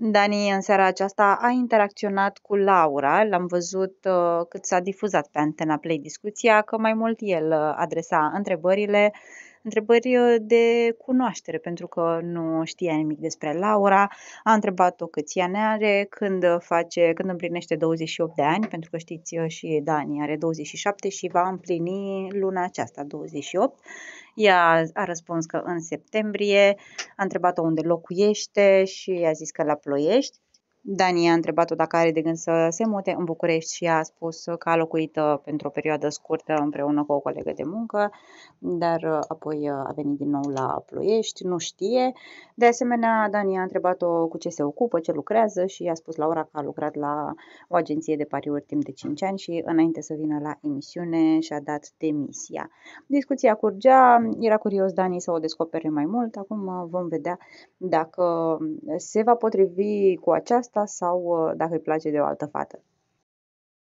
Dani în seara aceasta a interacționat cu Laura, l-am văzut uh, cât s-a difuzat pe Antena Play discuția, că mai mult el uh, adresa întrebările, întrebări uh, de cunoaștere, pentru că nu știa nimic despre Laura. A întrebat-o câți ani are, când face, când împlinește 28 de ani, pentru că știți și Dani are 27 și va împlini luna aceasta 28, ea a răspuns că în septembrie, a întrebat-o unde locuiește și a zis că la Ploiești. Dani a întrebat-o dacă are de gând să se mute în București și a spus că a locuit uh, pentru o perioadă scurtă împreună cu o colegă de muncă, dar uh, apoi uh, a venit din nou la Ploiești, nu știe. De asemenea, Dani a întrebat-o cu ce se ocupă, ce lucrează și i-a spus Laura că a lucrat la o agenție de pariuri timp de 5 ani și înainte să vină la emisiune și-a dat demisia. Discuția curgea, era curios Dani să o descopere mai mult, acum vom vedea dacă se va potrivi cu această asta sau uh, dacă îi place de o altă fată.